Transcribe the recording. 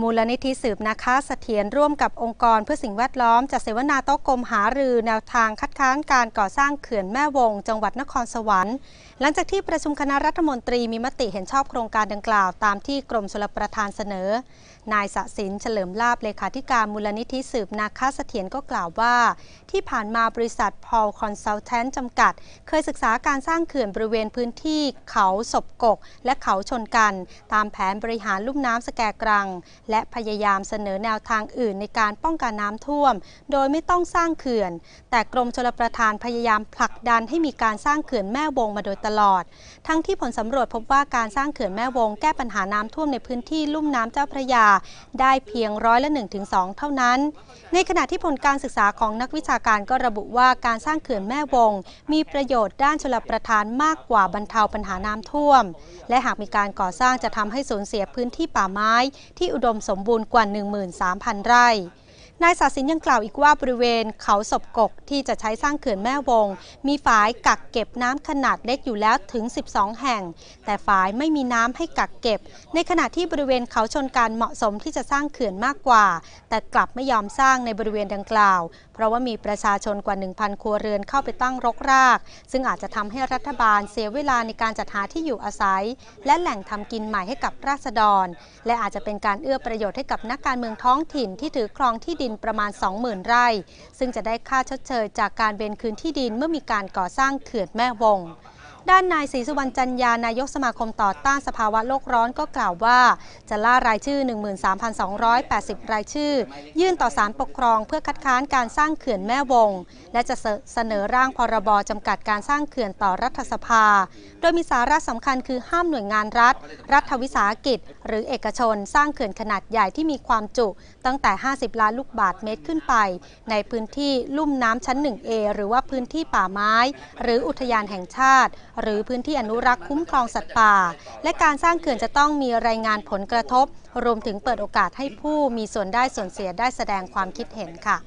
มูลนิธิสืบนาคาสเสถียรร่วมกับองค์กรเพื่อสิ่งแวดล้อมจัดเสวนาโต๊ะกลมหารือแนวทางคัดค้านการก่อสร้างเขื่อนแม่วง จังหวัดนครสวรรค์ หลังจากที่ประชุมคณะรัฐมนตรีมีมติเห็นชอบโครงการดังกล่าว ตามที่กรมชลประทานเสนอ นายสศินเฉลิมลาบเลขาธิการมูลนิธิสืบนาคาสเสถียรก็กล่าวว่า ที่ผ่านมาบริษัทพอลคอนซัลแทนจำกัด เคยศึกษาการสร้างเขื่อนบริเวณพื้นที่ เขาศบกกและเขาชนกัน ตามแผนบริหารลุ่มน้ำสแกกรังและพยายามเสนอแนวทางอื่นในการป้องกันน้ำท่วม โดยไม่ต้องสร้างเขื่อน แต่กรมชลประทานพยายามผลักดันให้มีการสร้างเขื่อนแม่วงมาโดยตลอด ทั้งที่ผลสำรวจพบว่าการสร้างเขื่อนแม่วงแก้ปัญหาน้ำท่วมในพื้นที่ลุ่มน้ำเจ้าพระยา ได้เพียงร้อยละ1-2เท่านั้น ในขณะที่ผลการศึกษาของนักวิชาการก็ระบุว่าการสร้างเขื่อนแม่วง มีประโยชน์ด้านชลประทานมากกว่าบรรเทาปัญหาน้ำท่วมและหากมีการก่อสร้างจะทำให้สูญเสียพื้นที่ป่าไม้ ที่อุดมมสมบูรณ์กว่า13,000 ไร่นายศาสินยังกล่าวอีกว่าบริเวณเขาศพกกที่จะใช้สร้างเขื่อนแม่วง มีฝายกักเก็บน้ำขนาดเล็กอยู่แล้วถึง 12 แห่ง แต่ฝายไม่มีน้ำให้กักเก็บ ในขณะที่บริเวณเขาชนการเหมาะสมที่จะสร้างเขื่อนมากกว่า แต่กลับไม่ยอมสร้างในบริเวณดังกล่าว เพราะว่ามีประชาชนกว่า 1,000 ครัวเรือนเข้าไปตั้งรกราก ซึ่งอาจจะทำให้รัฐบาลเสียเวลาในการจัดหาที่อยู่อาศัย และแหล่งทำกินใหม่ให้กับราษฎร และอาจจะเป็นการเอื้อประโยชน์ให้กับนักการเมืองท้องถิ่นที่ถือครองที่ดินประมาณ 20,000 ไร่ ซึ่งจะได้ค่าชดเชยจากการเวนคืนที่ดินเมื่อมีการก่อสร้างเขื่อนแม่วงด้านนายศรีสุวรรณจันยานายกสมาคมต่อต้านสภาวะโลกร้อนก็กล่าวว่า จะล่ารายชื่อ 13,280 รายชื่อ ยื่นต่อสารปกครองเพื่อคัดค้านการสร้างเขื่อนแม่วง และจะเสนอร่างพรบจำกัดการสร้างเขื่อนต่อรัฐสภา โดยมีสาระสำคัญคือห้ามหน่วยงานรัฐ รัฐวิสาหกิจ หรือเอกชนสร้างเขื่อนขนาดใหญ่ที่มีความจุ ตั้งแต่ 50ล้านลูกบาศก์เมตรขึ้นไป ในพื้นที่ลุ่มน้ำชั้น 1A หรือว่าพื้นที่ป่าไม้ หรืออุทยานแห่งชาติหรือพื้นที่อนุรักษ์คุ้มครองสัตว์ป่าและการสร้างเขื่อนจะต้องมีรายงานผลกระทบ รวมถึงเปิดโอกาสให้ผู้มีส่วนได้ส่วนเสียได้แสดงความคิดเห็นค่ะ